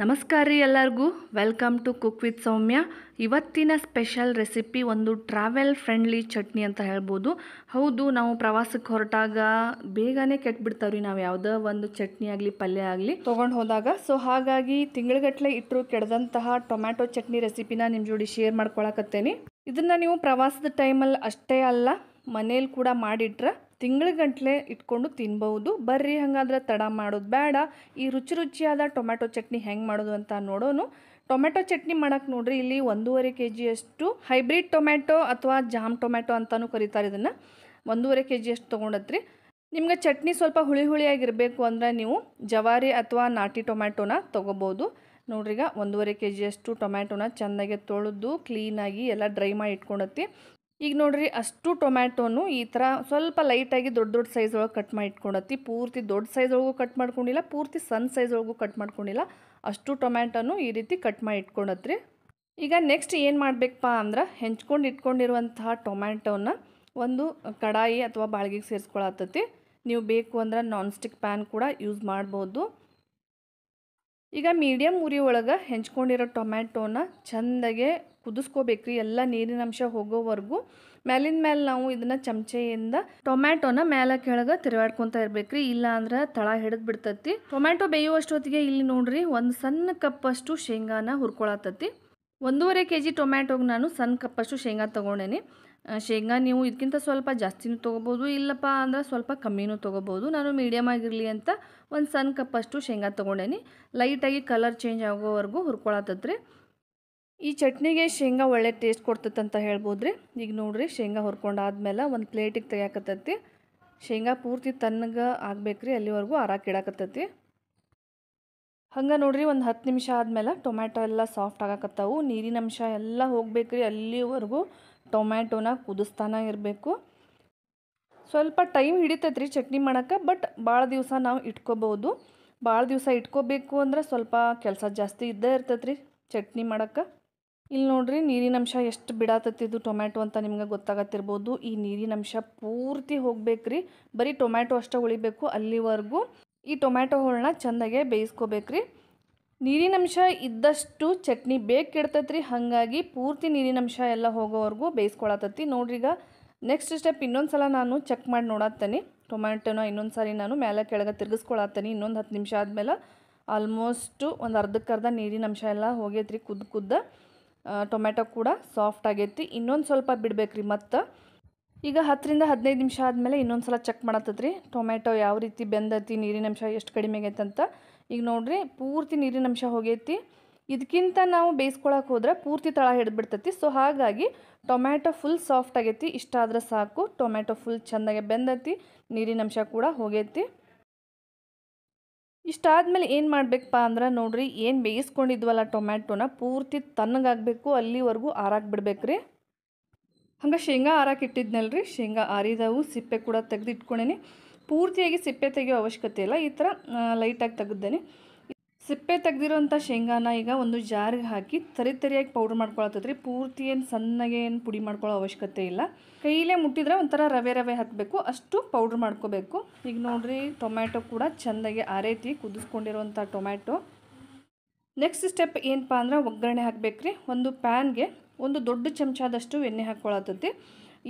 ನಮಸ್ಕಾರ ರೀ ಎಲ್ಲರಿಗೂ welcome to cook with Soumya ಇವತ್ತಿನ ಸ್ಪೆಷಲ್ ರೆಸಿಪಿ ಒಂದು ಟ್ರಾವೆಲ್ ಫ್ರೆಂಡ್ಲಿ ಚಟ್ನಿ ಅಂತ ಹೇಳ್ಬೋದು ಹೌದು ನಾವು ಪ್ರವಾಸಕ್ಕೆ ಹೊರಟಾಗ ಬೇಗನೆ ರೀ ನಾವು ಯಾವುದೋ ಒಂದು ಚಟ್ನಿ ಆಗಲಿ ಪಲ್ಯ ಆಗಲಿ ತೊಗೊಂಡು ಹೋದಾಗ ಸೊ ಹಾಗಾಗಿ ತಿಂಗಳಗಟ್ಟಲೆ ಇಟ್ಟರು ಕೆಡದಂತಹ ಟೊಮ್ಯಾಟೊ ಚಟ್ನಿ ರೆಸಿಪಿನ ನಿಮ್ಮ ಜೋಡಿ ಶೇರ್ ಮಾಡ್ಕೊಳಕತ್ತೇನೆ ಇದನ್ನು ನೀವು ಪ್ರವಾಸದ ಟೈಮಲ್ಲಿ ಅಷ್ಟೇ ಅಲ್ಲ ಮನೇಲಿ ಕೂಡ ಮಾಡಿಟ್ರೆ ತಿಂಗಳಗಂಟ್ಲೆ ಇಟ್ಕೊಂಡು ತಿನ್ಬೌದು ಬರ್ರಿ ಹಾಗಾದ್ರೆ ತಡ ಮಾಡೋದು ಬೇಡ ಈ ರುಚಿ ರುಚಿಯಾದ ಟೊಮ್ಯಾಟೊ ಚಟ್ನಿ ಹೆಂಗೆ ಮಾಡೋದು ಅಂತ ನೋಡೋನು ಟೊಮ್ಯಾಟೊ ಚಟ್ನಿ ಮಾಡೋಕ್ಕೆ ನೋಡ್ರಿ ಇಲ್ಲಿ ಒಂದೂವರೆ ಕೆ ಜಿಯಷ್ಟು ಹೈಬ್ರಿಡ್ ಟೊಮ್ಯಾಟೊ ಅಥವಾ ಜಾಮ್ ಟೊಮ್ಯಾಟೊ ಅಂತಲೂ ಕರೀತಾರೆ ಇದನ್ನು ಒಂದೂವರೆ ಕೆ ಜಿಯಷ್ಟು ತೊಗೊಂಡತ್ರಿ ನಿಮ್ಗೆ ಚಟ್ನಿ ಸ್ವಲ್ಪ ಹುಳಿ ಹುಳಿಯಾಗಿರಬೇಕು ಅಂದರೆ ನೀವು ಜವಾರಿ ಅಥವಾ ನಾಟಿ ಟೊಮ್ಯಾಟೊನ ತೊಗೋಬೋದು ನೋಡ್ರಿ ಈಗ ಒಂದೂವರೆ ಕೆ ಜಿಯಷ್ಟು ಟೊಮ್ಯಾಟೊನ ಚೆನ್ನಾಗಿ ತೊಳೆದು ಕ್ಲೀನಾಗಿ ಎಲ್ಲ ಡ್ರೈ ಮಾಡಿ ಇಟ್ಕೊಂಡತ್ತಿ ಈಗ ನೋಡ್ರಿ ಅಷ್ಟು ಟೊಮ್ಯಾಟೋನು ಈ ಥರ ಸ್ವಲ್ಪ ಲೈಟಾಗಿ ದೊಡ್ಡ ದೊಡ್ಡ ಸೈಜ್ ಒಳಗೆ ಕಟ್ ಮಾಡಿ ಇಟ್ಕೊಳತ್ತಿ ಪೂರ್ತಿ ದೊಡ್ಡ ಸೈಜ್ ಒಳಗೂ ಕಟ್ ಮಾಡ್ಕೊಂಡಿಲ್ಲ ಪೂರ್ತಿ ಸಣ್ಣ ಸೈಜ್ ಒಳಗೂ ಕಟ್ ಮಾಡ್ಕೊಂಡಿಲ್ಲ ಅಷ್ಟು ಟೊಮ್ಯಾಟೋನು ಈ ರೀತಿ ಕಟ್ ಮಾಡಿ ಇಟ್ಕೊಳತ್ರಿ ಈಗ ನೆಕ್ಸ್ಟ್ ಏನು ಮಾಡಬೇಕಪ್ಪ ಅಂದ್ರೆ ಹೆಂಚ್ಕೊಂಡು ಇಟ್ಕೊಂಡಿರುವಂತಹ ಟೊಮ್ಯಾಟೋನ ಒಂದು ಕಡಾಯಿ ಅಥವಾ ಬಾಳ್ಗಿಗೆ ಸೇರಿಸ್ಕೊಳತ್ತತಿ ನೀವು ಬೇಕು ಅಂದ್ರೆ ನಾನ್ ಸ್ಟಿಕ್ ಪ್ಯಾನ್ ಕೂಡ ಯೂಸ್ ಮಾಡ್ಬೋದು ಈಗ ಮೀಡಿಯಮ್ ಉರಿ ಒಳಗೆ ಹೆಂಚ್ಕೊಂಡಿರೋ ಟೊಮ್ಯಾಟೋನ ಚಂದಗೆ ಕುದಿಸ್ಕೋಬೇಕ್ರಿ ಎಲ್ಲ ನೀರಿನ ಅಂಶ ಹೋಗೋವರೆಗೂ ಮೇಲಿನ ಮೇಲೆ ನಾವು ಇದನ್ನ ಚಮಚೆಯಿಂದ ಟೊಮ್ಯಾಟೋನ ಮೇಲ ಕೆಳಗೆ ತಿರುಗಾಡ್ಕೊತಾ ಇರ್ಬೇಕ್ರಿ ಇಲ್ಲ ಅಂದ್ರೆ ತಳ ಹಿಡಿದು ಬಿಡ್ತತಿ ಟೊಮ್ಯಾಟೊ ಬೇಯುವಷ್ಟೊತ್ತಿಗೆ ಇಲ್ಲಿ ನೋಡ್ರಿ ಒಂದು ಸಣ್ಣ ಕಪ್ಪಷ್ಟು ಶೇಂಗಾನ ಹುರ್ಕೊಳತತಿ ಒಂದೂವರೆ ಕೆ ಜಿ ಟೊಮ್ಯಾಟೋಗೆ ನಾನು ಸಣ್ಣ ಕಪ್ಪಷ್ಟು ಶೇಂಗಾ ತೊಗೊಂಡೇನಿ ಶೇಂಗಾ ನೀವು ಇದಕ್ಕಿಂತ ಸ್ವಲ್ಪ ಜಾಸ್ತಿನೂ ತೊಗೋಬೋದು ಇಲ್ಲಪ್ಪ ಅಂದ್ರೆ ಸ್ವಲ್ಪ ಕಮ್ಮಿನೂ ತೊಗೋಬೋದು ನಾನು ಮೀಡಿಯಮ್ ಆಗಿರಲಿ ಅಂತ ಒಂದು ಸಣ್ಣ ಕಪ್ಪಷ್ಟು ಶೇಂಗಾ ತೊಗೊಂಡೇನಿ ಲೈಟಾಗಿ ಕಲರ್ ಚೇಂಜ್ ಆಗೋವರೆಗೂ ಹುರ್ಕೊಳತ್ತದ್ರಿ ಈ ಚಟ್ನಿಗೆ ಶೇಂಗಾ ಒಳ್ಳೆ ಟೇಸ್ಟ್ ಅಂತ ಹೇಳ್ಬೋದ್ರಿ ಈಗ ನೋಡ್ರಿ ಶೇಂಗಾ ಹುರ್ಕೊಂಡಾದ್ಮೇಲೆ ಒಂದು ಪ್ಲೇಟಿಗೆ ತೆಗಿಯಾಕತ್ತೈತಿ ಶೇಂಗಾ ಪೂರ್ತಿ ತಣ್ಣಗೆ ಆಗ್ಬೇಕ್ರಿ ಅಲ್ಲಿವರೆಗೂ ಆರಾಕಿಡಾಕತ್ತೈತಿ ಹಂಗೆ ನೋಡ್ರಿ ಒಂದು ಹತ್ತು ನಿಮಿಷ ಆದಮೇಲೆ ಟೊಮ್ಯಾಟೊ ಎಲ್ಲ ಸಾಫ್ಟ್ ಆಗಾಕತ್ತವು ನೀರಿನ ಅಂಶ ಎಲ್ಲ ಹೋಗ್ಬೇಕ್ರಿ ಅಲ್ಲಿವರೆಗೂ ಟೊಮ್ಯಾಟೋನ ಕುದಿಸ್ತಾನ ಇರಬೇಕು ಸ್ವಲ್ಪ ಟೈಮ್ ಹಿಡಿತೈತೆ ರೀ ಚಟ್ನಿ ಮಾಡೋಕ್ಕೆ ಬಟ್ ಭಾಳ ದಿವಸ ನಾವು ಇಟ್ಕೋಬೋದು ಭಾಳ ದಿವಸ ಇಟ್ಕೋಬೇಕು ಅಂದರೆ ಸ್ವಲ್ಪ ಕೆಲಸ ಜಾಸ್ತಿ ಇದ್ದೇ ಇರ್ತೈತೆ ರೀ ಚಟ್ನಿ ಮಾಡೋಕ್ಕೆ ಇಲ್ಲಿ ನೋಡ್ರಿ ಅಂಶ ಎಷ್ಟು ಬಿಡಾತತ್ತಿದ್ದು ಟೊಮ್ಯಾಟೊ ಅಂತ ನಿಮ್ಗೆ ಗೊತ್ತಾಗತ್ತಿರ್ಬೋದು ಈ ನೀರಿನ ಅಂಶ ಪೂರ್ತಿ ಹೋಗ್ಬೇಕ್ರಿ ಬರೀ ಟೊಮ್ಯಾಟೊ ಅಷ್ಟೇ ಉಳಿಬೇಕು ಅಲ್ಲಿವರೆಗೂ ಈ ಟೊಮ್ಯಾಟೊ ಹೋಳನ್ನ ಚೆಂದಾಗೆ ಬೇಯಿಸ್ಕೋಬೇಕ್ರಿ ನೀರಿನಂಶ ಇದ್ದಷ್ಟು ಚಟ್ನಿ ಬೇಗ ರೀ ಹಾಗಾಗಿ ಪೂರ್ತಿ ನೀರಿನಂಶ ಎಲ್ಲ ಹೋಗೋವರೆಗೂ ಬೇಯಿಸ್ಕೊಳತೈತಿ ನೋಡ್ರಿ ಈಗ ನೆಕ್ಸ್ಟ್ ಸ್ಟೆಪ್ ಇನ್ನೊಂದು ಸಲ ನಾನು ಚೆಕ್ ಮಾಡಿ ನೋಡತ್ತೇನೆ ಟೊಮ್ಯಾಟೊನ ಇನ್ನೊಂದು ಸಾರಿ ನಾನು ಮೇಲೆ ಕೆಳಗೆ ತಿರ್ಗಿಸ್ಕೊಳತ್ತೇನೆ ಇನ್ನೊಂದು ಹತ್ತು ನಿಮಿಷ ಆದಮೇಲೆ ಆಲ್ಮೋಸ್ಟು ಒಂದು ಅರ್ಧಕ್ಕರ್ಧ ನೀರಿನಂಶ ಎಲ್ಲ ಹೋಗೈತ್ರಿ ಕುದ್ದು ಕುದ್ದ ಟೊಮ್ಯಾಟೊ ಕೂಡ ಸಾಫ್ಟ್ ಆಗೈತಿ ಇನ್ನೊಂದು ಸ್ವಲ್ಪ ಬಿಡಬೇಕ್ರಿ ಮತ್ತು ಈಗ ಹತ್ತರಿಂದ ಹದಿನೈದು ನಿಮಿಷ ಆದಮೇಲೆ ಇನ್ನೊಂದು ಸಲ ಚೆಕ್ ಮಾಡತ್ತದ್ರಿ ಟೊಮ್ಯಾಟೊ ಯಾವ ರೀತಿ ಬೆಂದತಿ ನೀರಿನಂಶ ಎಷ್ಟು ಕಡಿಮೆ ಆಗೈತಂತ ಈಗ ನೋಡ್ರಿ ಪೂರ್ತಿ ನೀರಿನ ಅಂಶ ಹೋಗೈತಿ ಇದಕ್ಕಿಂತ ನಾವು ಬೇಯಿಸ್ಕೊಳಕ್ಕೆ ಹೋದ್ರೆ ಪೂರ್ತಿ ತಳ ಬಿಡ್ತೈತಿ ಸೊ ಹಾಗಾಗಿ ಟೊಮ್ಯಾಟೊ ಫುಲ್ ಸಾಫ್ಟ್ ಆಗೈತಿ ಇಷ್ಟಾದ್ರೆ ಸಾಕು ಟೊಮ್ಯಾಟೊ ಫುಲ್ ಚೆಂದಾಗೆ ಬೆಂದೈತಿ ನೀರಿನ ಅಂಶ ಕೂಡ ಹೋಗೈತಿ ಇಷ್ಟಾದಮೇಲೆ ಏನು ಮಾಡಬೇಕಪ್ಪ ಅಂದ್ರೆ ನೋಡ್ರಿ ಏನು ಬೇಯಿಸ್ಕೊಂಡಿದ್ವಲ್ಲ ಟೊಮ್ಯಾಟೊನ ಪೂರ್ತಿ ತಣ್ಣಗಾಗಬೇಕು ಅಲ್ಲಿವರೆಗೂ ಆರಾಕ್ ಬಿಡ್ಬೇಕ್ರಿ ಹಂಗೆ ಶೇಂಗಾ ಆರಾಕಿಟ್ಟಿದ್ನಲ್ರಿ ಶೇಂಗಾ ಆರಿದವು ಸಿಪ್ಪೆ ಕೂಡ ತೆಗೆದಿಟ್ಕೊಂಡೇನಿ ಪೂರ್ತಿಯಾಗಿ ಸಿಪ್ಪೆ ತೆಗೆಯೋ ಅವಶ್ಯಕತೆ ಇಲ್ಲ ಈ ಥರ ಲೈಟಾಗಿ ತೆಗೆದ್ದೇನೆ ಸಿಪ್ಪೆ ತೆಗೆದಿರೋಂಥ ಶೇಂಗಾನ ಈಗ ಒಂದು ಜಾರಿಗೆ ಹಾಕಿ ತರಿ ತರಿಯಾಗಿ ಪೌಡ್ರ್ ಮಾಡ್ಕೊಳತ್ತದ್ರಿ ಪೂರ್ತಿ ಏನು ಸಣ್ಣಗೆ ಏನು ಪುಡಿ ಮಾಡ್ಕೊಳ್ಳೋ ಅವಶ್ಯಕತೆ ಇಲ್ಲ ಕೈಯಲ್ಲೇ ಮುಟ್ಟಿದ್ರೆ ಒಂಥರ ರವೆ ರವೆ ಹಾಕಬೇಕು ಅಷ್ಟು ಪೌಡ್ರ್ ಮಾಡ್ಕೋಬೇಕು ಈಗ ನೋಡ್ರಿ ಟೊಮ್ಯಾಟೊ ಕೂಡ ಚೆಂದಾಗಿ ಆ ರೀತಿ ಕುದಿಸ್ಕೊಂಡಿರುವಂಥ ಟೊಮ್ಯಾಟೊ ನೆಕ್ಸ್ಟ್ ಸ್ಟೆಪ್ ಏನಪ್ಪ ಅಂದ್ರೆ ಒಗ್ಗರಣೆ ಹಾಕಬೇಕ್ರಿ ಒಂದು ಪ್ಯಾನ್ಗೆ ಒಂದು ದೊಡ್ಡ ಚಮಚದಷ್ಟು ಎಣ್ಣೆ ಹಾಕ್ಕೊಳತ್ತೈತಿ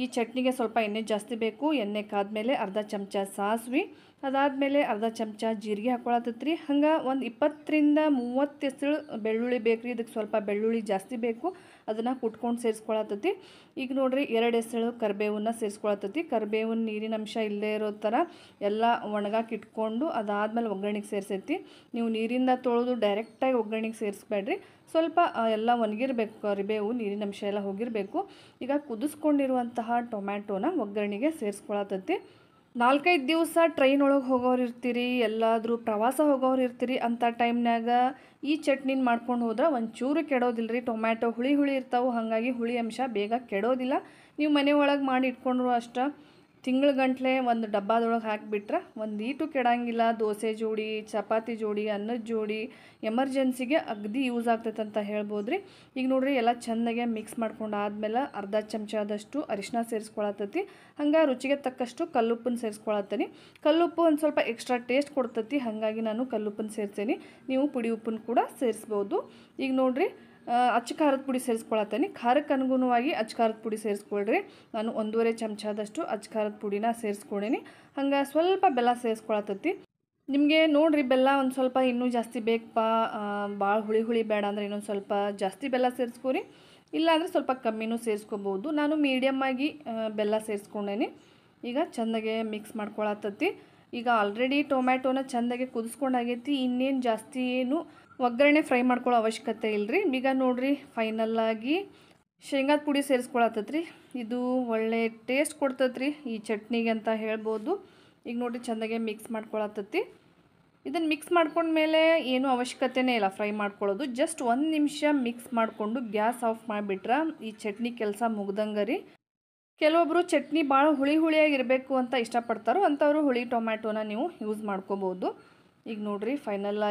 ಈ ಚಟ್ನಿಗೆ ಸ್ವಲ್ಪ ಎಣ್ಣೆ ಜಾಸ್ತಿ ಬೇಕು ಎಣ್ಣೆ ಕಾದ್ಮೇಲೆ ಅರ್ಧ ಚಮಚ ಸಾಸ್ವಿ ಅದಾದಮೇಲೆ ಅರ್ಧ ಚಮಚ ಜೀರಿಗೆ ಹಾಕೊಳತ್ತೈತ್ರಿ ಹಂಗೆ ಒಂದು ಇಪ್ಪತ್ತರಿಂದ ಮೂವತ್ತು ಎಸಳು ಬೆಳ್ಳುಳ್ಳಿ ಬೇಕು ರೀ ಇದಕ್ಕೆ ಸ್ವಲ್ಪ ಬೆಳ್ಳುಳ್ಳಿ ಜಾಸ್ತಿ ಬೇಕು ಅದನ್ನು ಕುಟ್ಕೊಂಡು ಸೇರಿಸ್ಕೊಳತ್ತತಿ ಈಗ ನೋಡಿರಿ ಎರಡು ಎಸಳು ಕರಿಬೇವನ್ನ ಸೇರಿಸ್ಕೊಳತ್ತತಿ ಕರಿಬೇವಿನ ನೀರಿನ ಅಂಶ ಇಲ್ಲದೇ ಇರೋ ಥರ ಎಲ್ಲ ಒಣಗಾಕಿ ಇಟ್ಕೊಂಡು ಅದಾದಮೇಲೆ ಒಗ್ಗರಣೆಗೆ ಸೇರಿಸೈತಿ ನೀವು ನೀರಿಂದ ತೊಳೆದು ಡೈರೆಕ್ಟಾಗಿ ಒಗ್ಗರಣೆಗೆ ಸೇರಿಸ್ಬೇಡ್ರಿ ಸ್ವಲ್ಪ ಎಲ್ಲ ಒಣಗಿರಬೇಕು ಕರಿಬೇವು ನೀರಿನ ಅಂಶ ಎಲ್ಲ ಹೋಗಿರಬೇಕು ಈಗ ಕುದಿಸ್ಕೊಂಡಿರುವಂತಹ ಟೊಮ್ಯಾಟೋನ ಒಗ್ಗರಣೆಗೆ ಸೇರಿಸ್ಕೊಳತ್ತತಿ ನಾಲ್ಕೈದು ದಿವಸ ಟ್ರೈನ್ ಒಳಗೆ ಹೋಗೋರು ಇರ್ತೀರಿ ಎಲ್ಲಾದರೂ ಪ್ರವಾಸ ಹೋಗೋರು ಇರ್ತೀರಿ ಅಂಥ ಟೈಮ್ನಾಗ ಈ ಚಟ್ನಿನ ಮಾಡ್ಕೊಂಡು ಹೋದ್ರೆ ಒಂಚೂರು ಕೆಡೋದಿಲ್ಲ ರೀ ಟೊಮ್ಯಾಟೊ ಹುಳಿ ಹುಳಿ ಇರ್ತಾವೆ ಹಾಗಾಗಿ ಹುಳಿ ಅಂಶ ಬೇಗ ಕೆಡೋದಿಲ್ಲ ನೀವು ಮನೆ ಒಳಗೆ ಮಾಡಿ ಇಟ್ಕೊಂಡ್ರು ಅಷ್ಟೇ ತಿಂಗಳ ಗಂಟ್ಲೆ ಒಂದು ಡಬ್ಬಾದೊಳಗೆ ಹಾಕಿಬಿಟ್ರೆ ಒಂದು ಈಟು ಕೆಡಂಗಿಲ್ಲ ದೋಸೆ ಜೋಡಿ ಚಪಾತಿ ಜೋಡಿ ಅನ್ನದ ಜೋಡಿ ಎಮರ್ಜೆನ್ಸಿಗೆ ಅಗದಿ ಯೂಸ್ ಆಗ್ತೈತೆ ಅಂತ ಹೇಳ್ಬೋದು ರೀ ಈಗ ನೋಡ್ರಿ ಎಲ್ಲ ಚೆಂದಾಗೆ ಮಿಕ್ಸ್ ಮಾಡ್ಕೊಂಡು ಆದಮೇಲೆ ಅರ್ಧ ಚಮಚದಷ್ಟು ಅರಿಶಿನ ಸೇರಿಸ್ಕೊಳತ್ತೈತಿ ಹಂಗೆ ರುಚಿಗೆ ತಕ್ಕಷ್ಟು ಕಲ್ಲುಪ್ಪನ್ನು ಸೇರಿಸ್ಕೊಳತ್ತೀನಿ ಕಲ್ಲುಪ್ಪು ಒಂದು ಸ್ವಲ್ಪ ಎಕ್ಸ್ಟ್ರಾ ಟೇಸ್ಟ್ ಕೊಡ್ತತಿ ಹಾಗಾಗಿ ನಾನು ಕಲ್ಲುಪ್ಪನ್ನು ಸೇರ್ತೀನಿ ನೀವು ಪುಡಿ ಉಪ್ಪನ್ನು ಕೂಡ ಸೇರಿಸ್ಬೋದು ಈಗ ನೋಡ್ರಿ ಅಚ್ಚ ಖಾರದ ಪುಡಿ ಸೇರಿಸ್ಕೊಳತ್ತೀನಿ ಖಾರಕ್ಕೆ ಅನುಗುಣವಾಗಿ ಅಚ್ಚ ಖಾರದ ಪುಡಿ ಸೇರಿಸ್ಕೊಳ್ರಿ ನಾನು ಒಂದೂವರೆ ಚಮಚದಷ್ಟು ಅಚ್ಚ ಖಾರದ ಪುಡಿನ ಸೇರಿಸ್ಕೊಂಡೀನಿ ಹಂಗೆ ಸ್ವಲ್ಪ ಬೆಲ್ಲ ಸೇರಿಸ್ಕೊಳತ್ತೈತಿ ನಿಮಗೆ ನೋಡಿರಿ ಬೆಲ್ಲ ಒಂದು ಸ್ವಲ್ಪ ಇನ್ನೂ ಜಾಸ್ತಿ ಬೇಕಪ್ಪ ಭಾಳ ಹುಳಿ ಹುಳಿ ಬೇಡ ಅಂದರೆ ಇನ್ನೊಂದು ಸ್ವಲ್ಪ ಜಾಸ್ತಿ ಬೆಲ್ಲ ಸೇರಿಸ್ಕೊರಿ ಇಲ್ಲಾಂದರೆ ಸ್ವಲ್ಪ ಕಮ್ಮಿನೂ ಸೇರಿಸ್ಕೊಬೋದು ನಾನು ಆಗಿ ಬೆಲ್ಲ ಸೇರಿಸ್ಕೊಂಡೇನಿ ಈಗ ಚೆಂದಾಗೆ ಮಿಕ್ಸ್ ಮಾಡ್ಕೊಳತ್ತತಿ ಈಗ ಆಲ್ರೆಡಿ ಟೊಮ್ಯಾಟೋನ ಚೆಂದಾಗೆ ಕುದಿಸ್ಕೊಂಡಾಗೈತಿ ಇನ್ನೇನು ಜಾಸ್ತಿ ಏನು ಒಗ್ಗರಣೆ ಫ್ರೈ ಮಾಡ್ಕೊಳ್ಳೋ ಅವಶ್ಯಕತೆ ಇಲ್ಲರಿ ಈಗ ನೋಡಿರಿ ಫೈನಲ್ಲಾಗಿ ಶೇಂಗಾದ ಪುಡಿ ಸೇರಿಸ್ಕೊಳತ್ತತ್ರಿ ಇದು ಒಳ್ಳೆ ಟೇಸ್ಟ್ ಕೊಡ್ತತ್ರಿ ಈ ಚಟ್ನಿಗೆ ಅಂತ ಹೇಳ್ಬೋದು ಈಗ ನೋಡಿರಿ ಚೆಂದಾಗೆ ಮಿಕ್ಸ್ ಮಾಡ್ಕೊಳತ್ತತಿ ಇದನ್ನು ಮಿಕ್ಸ್ ಮಾಡ್ಕೊಂಡ್ಮೇಲೆ ಏನೂ ಅವಶ್ಯಕತೆನೇ ಇಲ್ಲ ಫ್ರೈ ಮಾಡ್ಕೊಳ್ಳೋದು ಜಸ್ಟ್ ಒಂದು ನಿಮಿಷ ಮಿಕ್ಸ್ ಮಾಡಿಕೊಂಡು ಗ್ಯಾಸ್ ಆಫ್ ಮಾಡಿಬಿಟ್ರೆ ಈ ಚಟ್ನಿ ಕೆಲಸ ಮುಗ್ದಂಗೆ ರೀ ಕೆಲವೊಬ್ಬರು ಚಟ್ನಿ ಭಾಳ ಹುಳಿ ಹುಳಿಯಾಗಿರಬೇಕು ಅಂತ ಇಷ್ಟಪಡ್ತಾರೋ ಅಂಥವ್ರು ಹುಳಿ ಟೊಮ್ಯಾಟೋನ ನೀವು ಯೂಸ್ ಮಾಡ್ಕೋಬೋದು ಈಗ ನೋಡ್ರಿ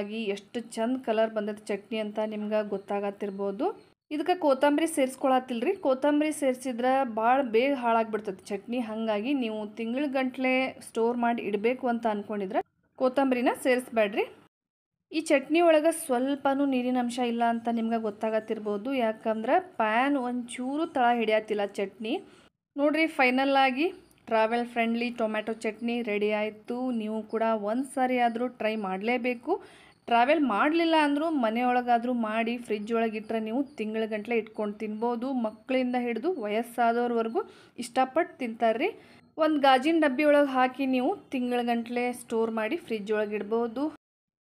ಆಗಿ ಎಷ್ಟು ಚಂದ ಕಲರ್ ಬಂದೈತೆ ಚಟ್ನಿ ಅಂತ ನಿಮ್ಗೆ ಗೊತ್ತಾಗತ್ತಿರ್ಬೋದು ಇದಕ್ಕೆ ಕೊತ್ತಂಬರಿ ಸೇರಿಸ್ಕೊಳತ್ತಿಲ್ರಿ ಕೊತ್ತಂಬರಿ ಸೇರಿಸಿದ್ರೆ ಭಾಳ ಬೇಗ ಹಾಳಾಗ್ಬಿಡ್ತೈತಿ ಚಟ್ನಿ ಹಾಗಾಗಿ ನೀವು ತಿಂಗಳ ಗಂಟ್ಲೆ ಸ್ಟೋರ್ ಮಾಡಿ ಇಡಬೇಕು ಅಂತ ಅನ್ಕೊಂಡಿದ್ರೆ ಕೊತ್ತಂಬರಿನ ಸೇರಿಸ್ಬೇಡ್ರಿ ಈ ಚಟ್ನಿ ಒಳಗೆ ಸ್ವಲ್ಪನೂ ನೀರಿನ ಅಂಶ ಇಲ್ಲ ಅಂತ ನಿಮ್ಗೆ ಗೊತ್ತಾಗತ್ತಿರ್ಬೋದು ಯಾಕಂದ್ರೆ ಪ್ಯಾನ್ ಒಂಚೂರು ತಳ ಹಿಡಿಯತ್ತಿಲ್ಲ ಚಟ್ನಿ ನೋಡ್ರಿ ಫೈನಲ್ಲಾಗಿ travel friendly tomato chutney ready ಆಯಿತು ನೀವು ಕೂಡ ಒಂದು ಸಾರಿ ಆದರೂ ಟ್ರೈ ಮಾಡಲೇಬೇಕು ಟ್ರಾವೆಲ್ ಮಾಡಲಿಲ್ಲ ಅಂದರೂ ಮನೆಯೊಳಗಾದರೂ ಮಾಡಿ ಫ್ರಿಜ್ ಒಳಗಿಟ್ಟರೆ ನೀವು ತಿಂಗಳ ಗಂಟಲೆ ಇಟ್ಕೊಂಡು ತಿನ್ಬೋದು ಮಕ್ಕಳಿಂದ ಹಿಡಿದು ವಯಸ್ಸಾದವ್ರವರೆಗೂ ಇಷ್ಟಪಟ್ಟು ತಿಂತಾರ್ರಿ ಒಂದು ಗಾಜಿನ ಡಬ್ಬಿ ಒಳಗೆ ಹಾಕಿ ನೀವು ತಿಂಗಳ ಗಂಟಲೆ ಸ್ಟೋರ್ ಮಾಡಿ ಫ್ರಿಜ್ ಒಳಗೆ ಇಡ್ಬೋದು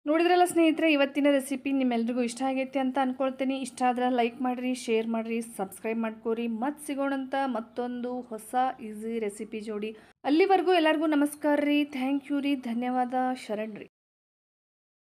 ನೋಡಿದ್ರಲ್ಲ ಸ್ನೇಹಿತರೆ ಇವತ್ತಿನ ರೆಸಿಪಿ ನಿಮ್ಮೆಲ್ರಿಗೂ ಇಷ್ಟ ಆಗೈತೆ ಅಂತ ಅಂದ್ಕೊಳ್ತೀನಿ ಇಷ್ಟ ಆದ್ರೆ ಲೈಕ್ ಮಾಡಿರಿ ಶೇರ್ ಮಾಡಿರಿ ಸಬ್ಸ್ಕ್ರೈಬ್ ಮಾಡ್ಕೋರಿ ಮತ್ತೆ ಸಿಗೋಣಂತ ಮತ್ತೊಂದು ಹೊಸ ಈಸಿ ರೆಸಿಪಿ ಜೋಡಿ ಅಲ್ಲಿವರೆಗೂ ಎಲ್ಲರಿಗೂ ನಮಸ್ಕಾರ ರೀ ಥ್ಯಾಂಕ್ ಯು ರೀ ಧನ್ಯವಾದ ಶರಣ್ ರೀ